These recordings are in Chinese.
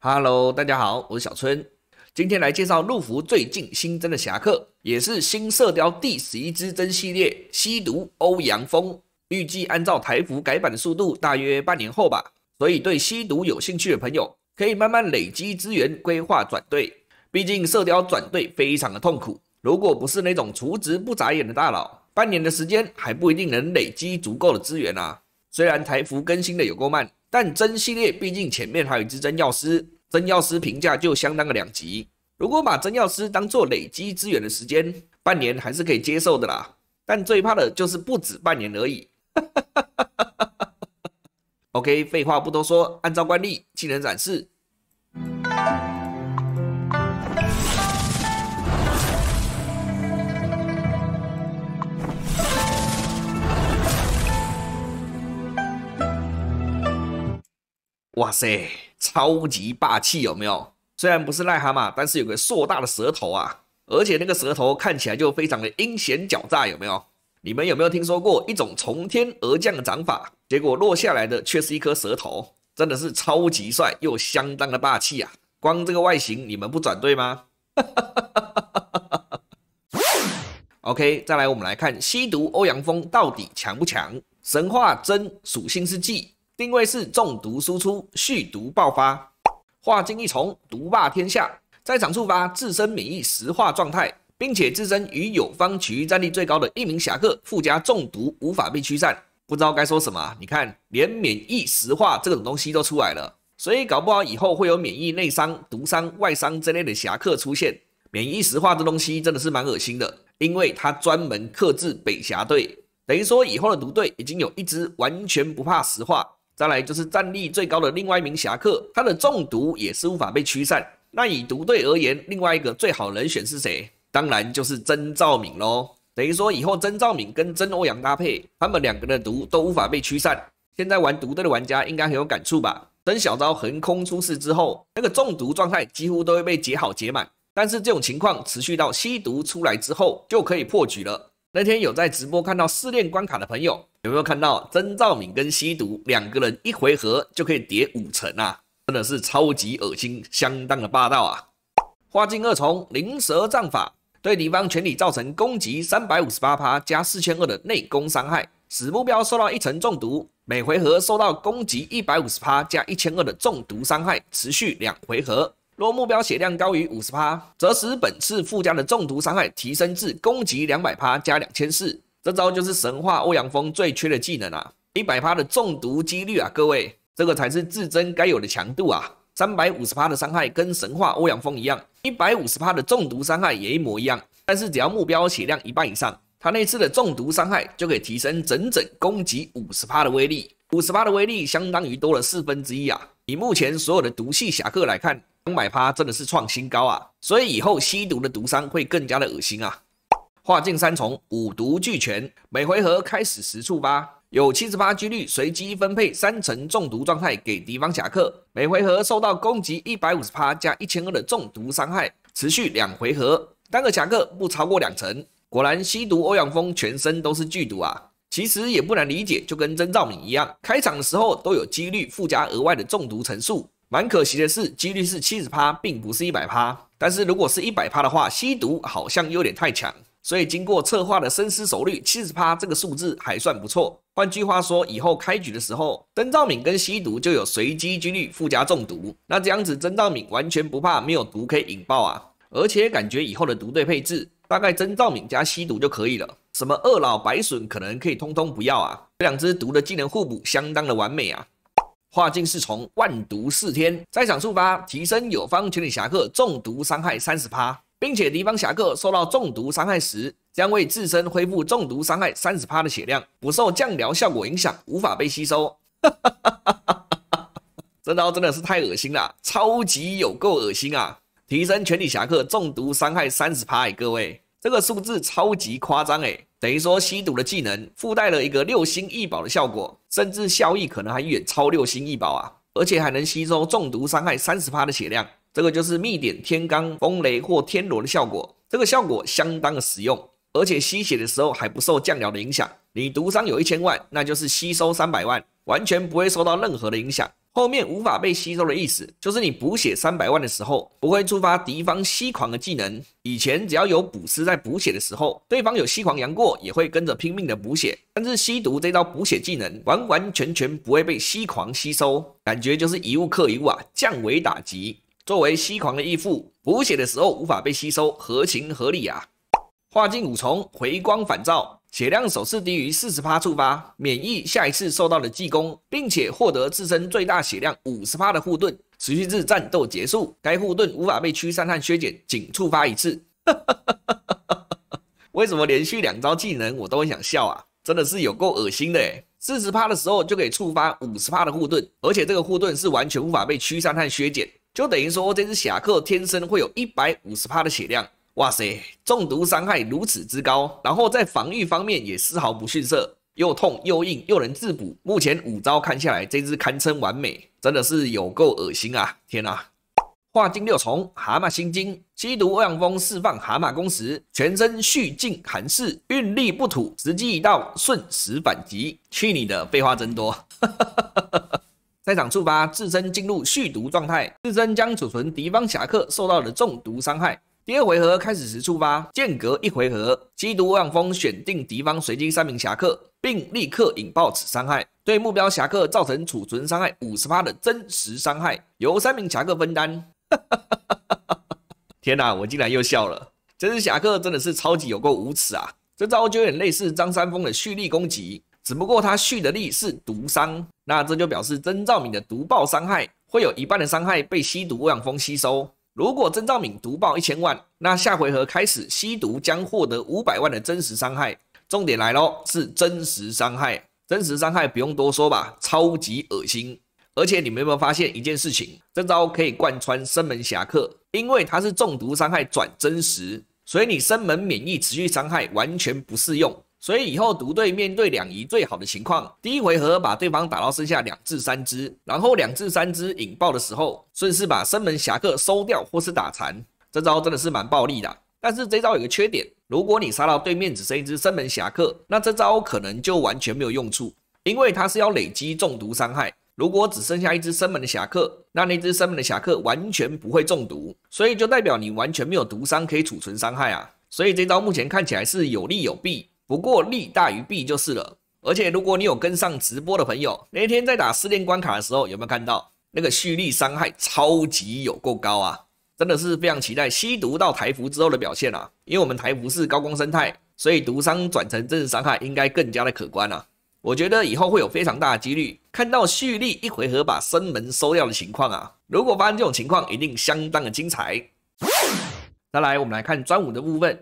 Hello，大家好，我是小春，今天来介绍陆服最近新增的侠客，也是新射雕第十一支真系列吸毒欧阳锋。预计按照台服改版的速度，大约半年后吧。所以对吸毒有兴趣的朋友，可以慢慢累积资源，规划转队。毕竟射雕转队非常的痛苦，如果不是那种厨职不眨眼的大佬。半年的时间还不一定能累积足够的资源啊！虽然台服更新的有够慢，但真系列毕竟前面还有一支真药师，真药师评价就相当个两级。如果把真药师当做累积资源的时间，半年还是可以接受的啦。但最怕的就是不止半年而已。OK，废话不多说，按照惯例，技能展示。哇塞，超级霸气有没有？虽然不是癞蛤蟆，但是有个硕大的舌头啊，而且那个舌头看起来就非常的阴险狡诈，有没有？你们有没有听说过一种从天而降的掌法？结果落下来的却是一颗舌头，真的是超级帅又相当的霸气啊！光这个外形，你们不转对吗？OK，再来我们来看西毒欧阳锋到底强不强？神话真属性是忌，定位是中毒输出，蓄毒爆发，化精一重，毒霸天下。在场触发自身免疫石化状态，并且自身与友方区域战力最高的一名侠客附加中毒，无法被驱散。不知道该说什么，你看，连免疫石化这种东西都出来了，所以搞不好以后会有免疫内伤、毒伤、外伤之类的侠客出现。免疫石化这东西真的是蛮恶心的，因为它专门克制北侠队，等于说以后的毒队已经有一支完全不怕石化。再来就是战力最高的另外一名侠客，他的中毒也是无法被驱散。那以毒队而言，另外一个最好人选是谁？当然就是曾兆敏喽。等于说以后曾兆敏跟曾欧阳搭配，他们两个的毒都无法被驱散。现在玩毒队的玩家应该很有感触吧？等小昭横空出世之后，那个中毒状态几乎都会被解好解满。但是这种情况持续到吸毒出来之后，就可以破局了。那天有在直播看到试炼关卡的朋友，有没有看到曾兆敏跟吸毒两个人一回合就可以叠五层啊？真的是超级恶心，相当的霸道啊！花精二重灵蛇战法对敌方全体造成攻击三百五十八趴加四千二的内功伤害，使目标受到一层中毒，每回合受到攻击一百五十趴加一千二的中毒伤害，持续两回合。若目标血量高于五十趴，则使本次附加的中毒伤害提升至攻击两百趴加两千四。这招就是神话欧阳锋最缺的技能啊！一百趴的中毒几率啊，各位，这个才是至尊该有的强度啊！三百五十趴的伤害跟神话欧阳锋一样，一百五十趴的中毒伤害也一模一样。但是只要目标血量一半以上，他那次的中毒伤害就可以提升整整攻击五十趴的威力。五十趴的威力相当于多了四分之一啊！以目前所有的毒系侠客来看。两百趴真的是创新高啊！所以以后吸毒的毒商会更加的恶心啊！化境三重，五毒俱全，每回合开始时触发，有七十八几率随机分配三层中毒状态给敌方侠客，每回合受到攻击一百五十趴加一千二的中毒伤害，持续两回合，单个侠客不超过两层。果然吸毒欧阳锋全身都是剧毒啊！其实也不难理解，就跟甄兆敏一样，开场的时候都有几率附加额外的中毒层数。蛮可惜的是，几率是七十趴，并不是一百趴。但是如果是一百趴的话，吸毒好像有点太强。所以经过策划的深思熟虑，七十趴这个数字还算不错。换句话说，以后开局的时候，曾兆敏跟吸毒就有随机几率附加中毒。那这样子，曾兆敏完全不怕没有毒可以引爆啊。而且感觉以后的毒队配置，大概曾兆敏加吸毒就可以了。什么二老白损可能可以通通不要啊。这两只毒的技能互补相当的完美啊。化境侍从，万毒四天，在场触发提升友方全体侠客中毒伤害三十趴，并且敌方侠客受到中毒伤害时，将为自身恢复中毒伤害三十趴的血量，不受降疗效果影响，无法被吸收。哈哈哈！这招真的是太恶心了，超级有够恶心啊！提升全体侠客中毒伤害三十趴，各位，这个数字超级夸张哎。等于说，吸毒的技能附带了一个六星异宝的效果，甚至效益可能还远超六星异宝啊！而且还能吸收中毒伤害三十的血量，这个就是秘典天罡风雷或天罗的效果。这个效果相当的实用，而且吸血的时候还不受降疗的影响。你毒伤有一千万，那就是吸收三百万，完全不会受到任何的影响。后面无法被吸收的意思，就是你补血三百万的时候，不会触发敌方吸狂的技能。以前只要有补师在补血的时候，对方有吸狂杨过也会跟着拼命的补血，但是吸毒这招补血技能完完全全不会被吸狂吸收，感觉就是一物克一物啊，降维打击。作为吸狂的义父，补血的时候无法被吸收，合情合理啊。化境五重，回光返照。血量首次低于四十触发，免疫下一次受到的技攻，并且获得自身最大血量五十的护盾，持续至战斗结束。该护盾无法被驱散和削减，仅触发一次。为什么连续两招技能我都很想笑啊？真的是有够恶心的！四十的时候就可以触发五十的护盾，而且这个护盾是完全无法被驱散和削减，就等于说这只侠客天生会有一百五十的血量。哇塞，中毒伤害如此之高，然后在防御方面也丝毫不逊色，又痛又硬又能自补。目前五招看下来，这只堪称完美，真的是有够恶心啊！天哪，化境六重，蛤蟆心经，吸毒欧阳锋释放蛤蟆功时，全身蓄劲含势，运力不吐，时机一到，瞬时反击。去你的废话真多！在场触发，自身进入蓄毒状态，自身将储存敌方侠客受到的中毒伤害。第二回合开始时触发，间隔一回合，吸毒望风选定敌方随机三名侠客，并立刻引爆此伤害，对目标侠客造成储存伤害五十的真实伤害，由三名侠客分担。天哪，我竟然又笑了！这只侠客真的是超级有够无耻啊！这招就有点类似张三丰的蓄力攻击，只不过他蓄的力是毒伤。那这就表示曾兆敏的毒爆伤害会有一半的伤害被吸毒望风吸收。如果曾兆敏毒爆一千万，那下回合开始吸毒将获得五百万的真实伤害。重点来喽，是真实伤害，真实伤害不用多说吧，超级恶心。而且你们有没有发现一件事情？这招可以贯穿生门侠客，因为它是中毒伤害转真实，所以你生门免疫持续伤害完全不适用。所以以后独队面对两仪最好的情况，第一回合把对方打到剩下两至三只，然后两至三只引爆的时候，顺势把生门侠客收掉或是打残。这招真的是蛮暴力的，但是这招有个缺点，如果你杀到对面只剩一只生门侠客，那这招可能就完全没有用处，因为它是要累积中毒伤害。如果只剩下一只生门的侠客，那那只生门的侠客完全不会中毒，所以就代表你完全没有毒伤可以储存伤害啊。所以这招目前看起来是有利有弊。不过利大于弊就是了，而且如果你有跟上直播的朋友，那天在打试炼关卡的时候，有没有看到那个蓄力伤害超级有够高啊？真的是非常期待吸毒到台服之后的表现啊！因为我们台服是高光生态，所以毒伤转成真实伤害应该更加的可观啊！我觉得以后会有非常大的几率看到蓄力一回合把生门收掉的情况啊！如果发生这种情况，一定相当的精彩。再来，我们来看专武的部分。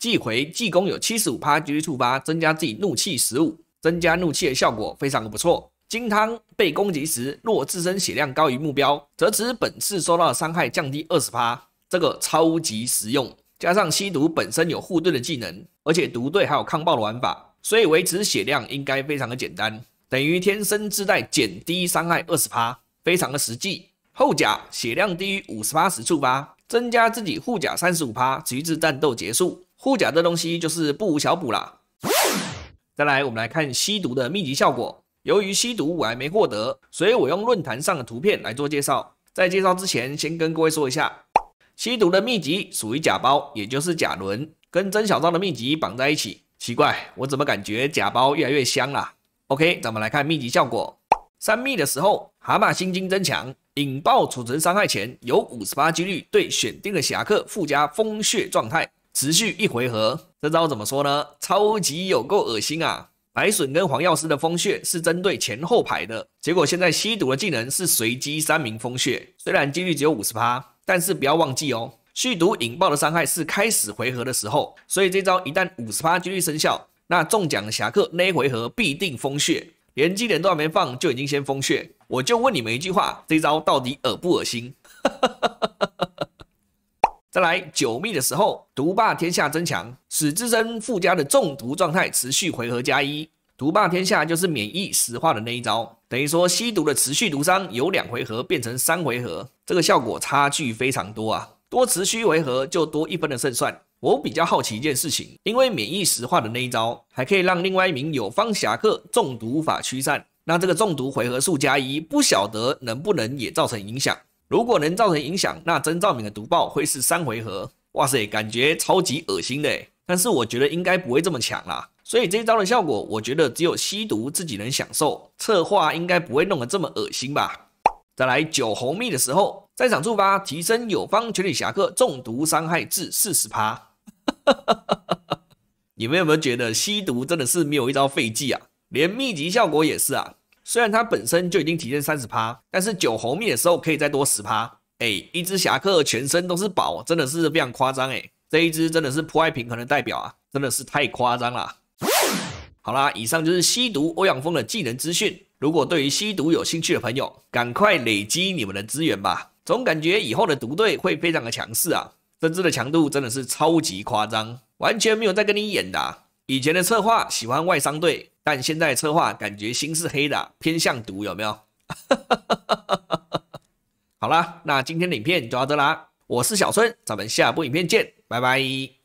技回技攻有七十五趴几率触发，增加自己怒气十五，增加怒气的效果非常的不错。金汤被攻击时，若自身血量高于目标，则此本次受到伤害降低二十趴，这个超级实用。加上吸毒本身有护盾的技能，而且毒队还有抗爆的玩法，所以维持血量应该非常的简单，等于天生自带减低伤害二十趴，非常的实际。后甲血量低于五十趴时触发，增加自己护甲三十五趴，直至战斗结束。护甲这东西就是不无小补啦。再来，我们来看吸毒的秘籍效果。由于吸毒我还没获得，所以我用论坛上的图片来做介绍。在介绍之前，先跟各位说一下，吸毒的秘籍属于假包，也就是假轮，跟曾小章的秘籍绑在一起。奇怪，我怎么感觉假包越来越香了？OK，咱们来看秘籍效果。三密的时候，蛤蟆心经增强，引爆储存伤害前，有五十八几率对选定的侠客附加风血状态。持续一回合，这招怎么说呢？超级有够恶心啊！白隼跟黄药师的风穴是针对前后排的，结果现在吸毒的技能是随机三名风穴，虽然几率只有五十趴，但是不要忘记哦，续毒引爆的伤害是开始回合的时候，所以这招一旦五十趴几率生效，那中奖的侠客那一回合必定风穴，连技能都还没放就已经先风穴，我就问你们一句话，这招到底恶不恶心？哈哈哈哈哈。再来九秘的时候，毒霸天下增强，使自身附加的中毒状态持续回合加一。毒霸天下就是免疫石化的那一招，等于说吸毒的持续毒伤由两回合变成三回合，这个效果差距非常多啊，多持续回合就多一分的胜算。我比较好奇一件事情，因为免疫石化的那一招还可以让另外一名友方侠客中毒无法驱散，那这个中毒回合数加一，不晓得能不能也造成影响。如果能造成影响，那曾兆敏的毒爆会是三回合。哇塞，感觉超级恶心的。但是我觉得应该不会这么强啦。所以这一招的效果，我觉得只有吸毒自己能享受，策划应该不会弄得这么恶心吧。再来九红蜜的时候，在场触发提升友方全体侠客中毒伤害至四十趴。你们有没有觉得吸毒真的是没有一招废技啊？连密集效果也是啊。虽然它本身就已经体现三十趴，但是九红面的时候可以再多十趴。哎，一只侠客全身都是宝，真的是非常夸张哎！这一只真的是破坏平衡的代表啊，真的是太夸张啦。好啦，以上就是吸毒欧阳锋的技能资讯。如果对于吸毒有兴趣的朋友，赶快累积你们的资源吧。总感觉以后的毒队会非常的强势啊，这只的强度真的是超级夸张，完全没有在跟你演的。以前的策划喜欢外商队，但现在策划感觉心是黑的，偏向毒，有没有？好啦，那今天的影片就到这啦，我是小春，咱们下部影片见，拜拜。